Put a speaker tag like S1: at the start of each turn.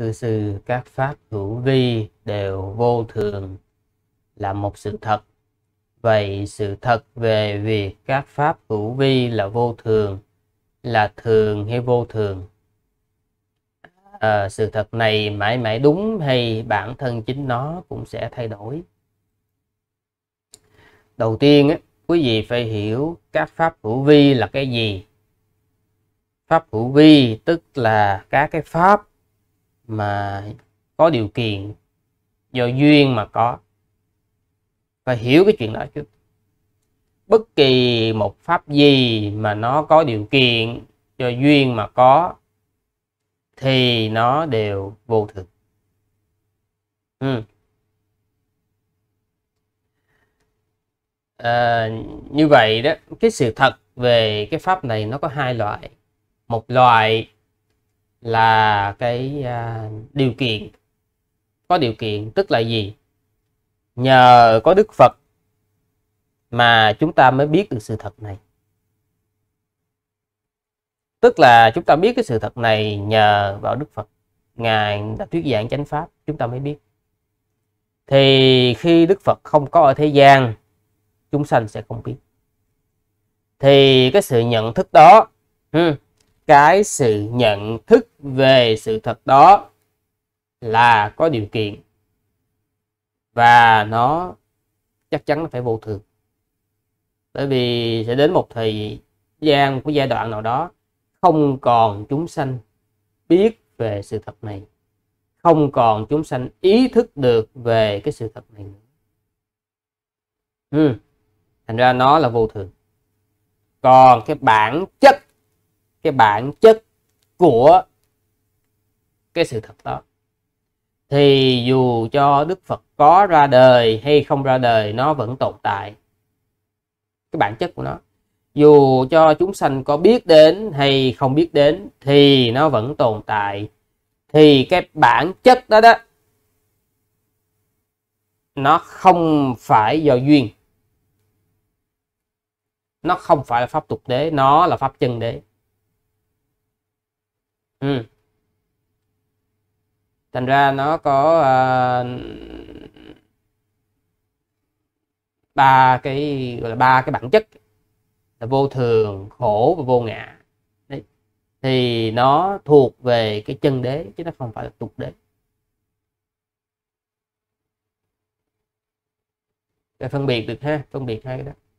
S1: thưa sư các pháp hữu vi đều vô thường là một sự thật vậy sự thật về việc các pháp hữu vi là vô thường là thường hay vô thường à, sự thật này mãi mãi đúng hay bản thân chính nó cũng sẽ thay đổi đầu tiên á, quý vị phải hiểu các pháp hữu vi là cái gì pháp hữu vi tức là các cái pháp mà có điều kiện do duyên mà có phải hiểu cái chuyện đó chứ bất kỳ một pháp gì mà nó có điều kiện do duyên mà có thì nó đều vô thực ừ. à, như vậy đó cái sự thật về cái pháp này nó có hai loại một loại là cái à, điều kiện có điều kiện tức là gì nhờ có đức phật mà chúng ta mới biết được sự thật này tức là chúng ta biết cái sự thật này nhờ vào đức phật ngài đã thuyết giảng chánh pháp chúng ta mới biết thì khi đức phật không có ở thế gian chúng sanh sẽ không biết thì cái sự nhận thức đó cái sự nhận thức về sự thật đó là có điều kiện và nó chắc chắn nó phải vô thường bởi vì sẽ đến một thời gian của giai đoạn nào đó không còn chúng sanh biết về sự thật này không còn chúng sanh ý thức được về cái sự thật này nữa ừ. thành ra nó là vô thường còn cái bản chất cái bản chất của cái sự thật đó thì dù cho Đức Phật có ra đời hay không ra đời nó vẫn tồn tại cái bản chất của nó dù cho chúng sanh có biết đến hay không biết đến thì nó vẫn tồn tại thì cái bản chất đó đó nó không phải do duyên nó không phải là pháp tục đế nó là pháp chân đế thành ra nó có à, ba uh, cái gọi là ba cái bản chất là vô thường khổ và vô ngã Đấy. thì nó thuộc về cái chân đế chứ nó không phải là tục đế để phân biệt được ha phân biệt hai cái đó